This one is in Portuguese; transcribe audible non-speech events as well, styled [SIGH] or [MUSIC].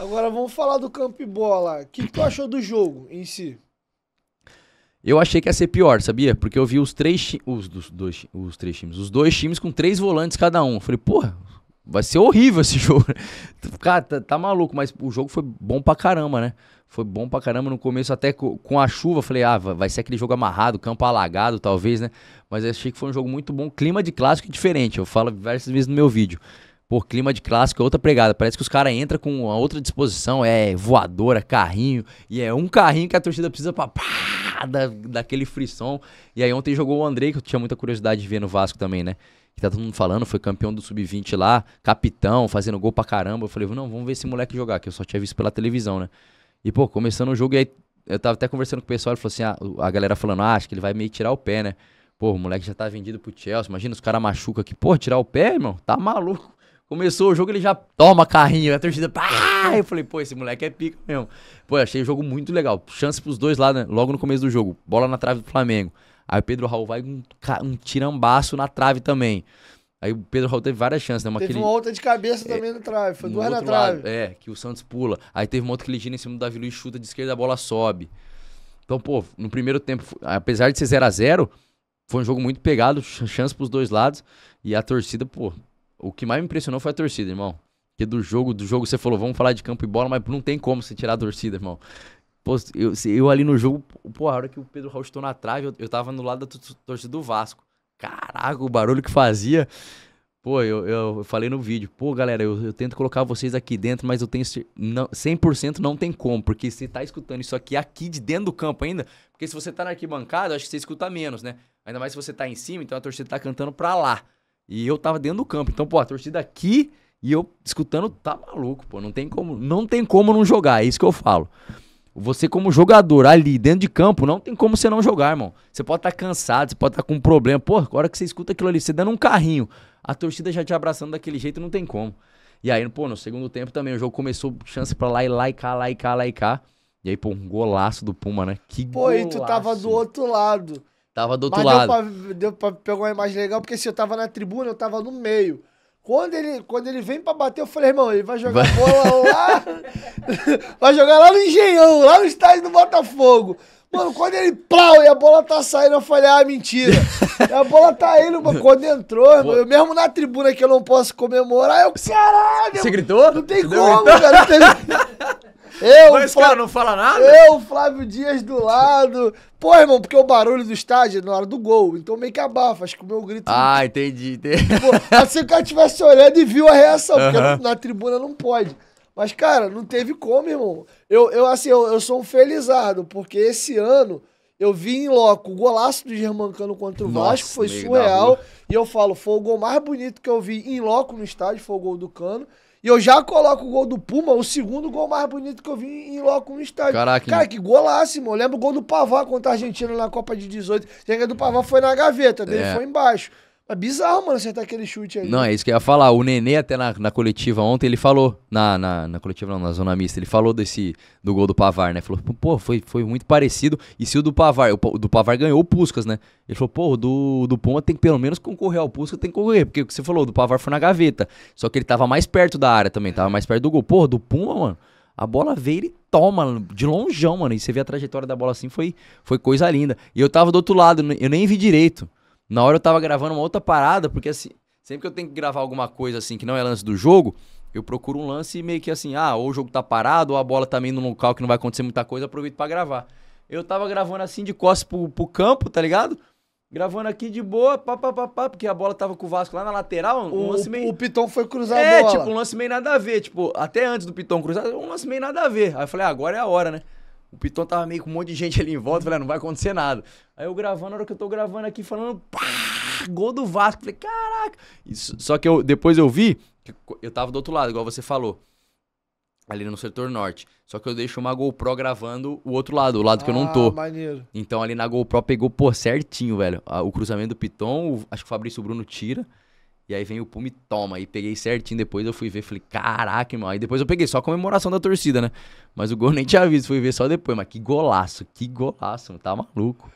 Agora vamos falar do campo e bola. O que, que tu achou do jogo em si? Eu achei que ia ser pior, sabia? Porque eu vi os três os, dos, dois, os três times, os dois times com três volantes cada um. falei, porra, vai ser horrível esse [LAUGHS] jogo. Cara, tá, tá, maluco, mas o jogo foi bom pra caramba, né? Foi bom pra caramba no começo, até com a chuva, falei, ah, vai ser aquele jogo amarrado, campo alagado, talvez, né? Mas eu achei que foi um jogo muito bom, clima de clássico diferente. Eu falo várias vezes no meu vídeo por clima de clássico é outra pregada. Parece que os caras entram com uma outra disposição. É voadora, carrinho. E é um carrinho que a torcida precisa pra pá, da, daquele frisson. E aí ontem jogou o André, que eu tinha muita curiosidade de ver no Vasco também, né? Que tá todo mundo falando, foi campeão do Sub-20 lá, capitão, fazendo gol pra caramba. Eu falei, não, vamos ver esse moleque jogar, que eu só tinha visto pela televisão, né? E, pô, começando o jogo, e aí eu tava até conversando com o pessoal, ele falou assim, a, ah", a galera falando, ah, acho que ele vai meio tirar o pé, né? Pô, o moleque já tá vendido pro Chelsea, imagina os caras machucam aqui. Pô, tirar o pé, irmão? Tá maluco. Começou o jogo, ele já toma carrinho, a torcida. Pá! Eu falei, pô, esse moleque é pica mesmo. Pô, achei o jogo muito legal. Chance pros dois lá, né? Logo no começo do jogo. Bola na trave do Flamengo. Aí o Pedro Raul vai um, um tirambaço na trave também. Aí o Pedro Raul teve várias chances, né? Uma teve aquele... uma outra de cabeça é, também na trave, foi duas na trave. Lado, é, que o Santos pula. Aí teve uma outra que ele gira em cima do Davi Luiz, chuta de esquerda, a bola sobe. Então, pô, no primeiro tempo, apesar de ser 0 a 0 foi um jogo muito pegado, chance pros dois lados. E a torcida, pô, o que mais me impressionou foi a torcida, irmão. Porque do jogo, do jogo você falou, vamos falar de campo e bola, mas não tem como você tirar a torcida, irmão. Pô, eu, eu ali no jogo, pô, a hora que o Pedro Raul estou na trave, eu, eu tava no lado da torcida do Vasco. Caraca, o barulho que fazia. Pô, eu, eu falei no vídeo, pô, galera, eu, eu tento colocar vocês aqui dentro, mas eu tenho não, 100% não tem como, porque você tá escutando isso aqui aqui de dentro do campo ainda, porque se você tá na arquibancada, acho que você escuta menos, né? Ainda mais se você tá em cima, então a torcida tá cantando pra lá. E eu tava dentro do campo. Então, pô, a torcida aqui e eu escutando, tá maluco, pô. Não tem como, não tem como não jogar, é isso que eu falo. Você, como jogador ali dentro de campo, não tem como você não jogar, irmão. Você pode estar tá cansado, você pode estar tá com um problema. Pô, agora que você escuta aquilo ali, você dando um carrinho, a torcida já te abraçando daquele jeito, não tem como. E aí, pô, no segundo tempo também, o jogo começou chance pra lá e lá e cá, lá e cá, lá e cá. E aí, pô, um golaço do Puma, né? Que pô, golaço. Pô, e tu tava do outro lado. Tava do outro Mas lado. Deu pra, deu pra pegar uma imagem legal, porque se eu tava na tribuna, eu tava no meio. Quando ele, quando ele vem pra bater, eu falei, irmão, ele vai jogar vai. bola lá. [LAUGHS] vai jogar lá no Engenhão, lá no estádio do Botafogo. Mano, quando ele plau e a bola tá saindo, eu falei, ah, mentira. [LAUGHS] E a bola tá indo, mano. Quando entrou, irmão, eu mesmo na tribuna que eu não posso comemorar, eu, caralho! Você gritou? Não tem Você como, cara. Não tem... [LAUGHS] Eu, Mas Flávio, cara não fala nada? Eu, Flávio Dias do lado. Pô, irmão, porque o barulho do estádio é na hora do gol. Então meio que abafa, acho que o meu grito. Ah, entendi. entendi. Pô, tipo, assim o cara estivesse olhando e viu a reação, uhum. porque na tribuna não pode. Mas, cara, não teve como, irmão. Eu, eu assim, eu, eu sou um felizardo, porque esse ano eu vi em loco o golaço do Germancano contra o Nossa, Vasco, foi surreal. E eu falo, foi o gol mais bonito que eu vi em loco no estádio, foi o gol do Cano. E eu já coloco o gol do Puma, o segundo gol mais bonito que eu vi em loco no estádio. Caraca. Cara, que golaço, irmão. Lembra o gol do Pavá contra a Argentina na Copa de 18. O do Pavá foi na gaveta, dele é. foi embaixo. É bizarro, mano, acertar aquele chute aí. Não, é isso que eu ia falar. O Nenê, até na, na coletiva ontem, ele falou. Na, na, na, coletiva, não, na zona mista, ele falou desse do gol do Pavar, né? Falou, pô, foi, foi muito parecido. E se o do Pavar, o do Pavar ganhou o Puscas, né? Ele falou, pô, do, do Puma tem que pelo menos concorrer ao Puscas, tem que concorrer. Porque o que você falou, do Pavar foi na gaveta. Só que ele tava mais perto da área também, tava mais perto do gol. Pô, do Puma, mano. A bola veio, ele toma de longeão, mano. E você vê a trajetória da bola assim, foi, foi coisa linda. E eu tava do outro lado, eu nem vi direito. Na hora eu tava gravando uma outra parada, porque assim, sempre que eu tenho que gravar alguma coisa assim que não é lance do jogo, eu procuro um lance meio que assim, ah, ou o jogo tá parado, ou a bola tá meio num local que não vai acontecer muita coisa, aproveito para gravar. Eu tava gravando assim de costas pro, pro campo, tá ligado? Gravando aqui de boa, pá, pá, pá, pá, porque a bola tava com o Vasco lá na lateral, um o, lance meio... O Piton foi cruzar é, a bola. É, tipo, um lance meio nada a ver, tipo, até antes do Piton cruzar, um lance meio nada a ver. Aí eu falei, ah, agora é a hora, né? O Piton tava meio com um monte de gente ali em volta, falei, ah, não vai acontecer nada. Aí eu gravando, na hora que eu tô gravando aqui, falando, pá, gol do Vasco. Falei, caraca. Isso, só que eu, depois eu vi que eu tava do outro lado, igual você falou. Ali no setor norte. Só que eu deixo uma GoPro gravando o outro lado, o lado que ah, eu não ah, tô. Maneiro. Então ali na GoPro pegou, pô, certinho, velho. O cruzamento do Piton, o, acho que o Fabrício Bruno tira. E aí vem o Pumi, toma. E peguei certinho depois, eu fui ver, falei, caraca, irmão. Aí depois eu peguei só a comemoração da torcida, né? Mas o gol [LAUGHS] nem tinha visto, fui ver só depois. Mas que golaço, que golaço, tá maluco.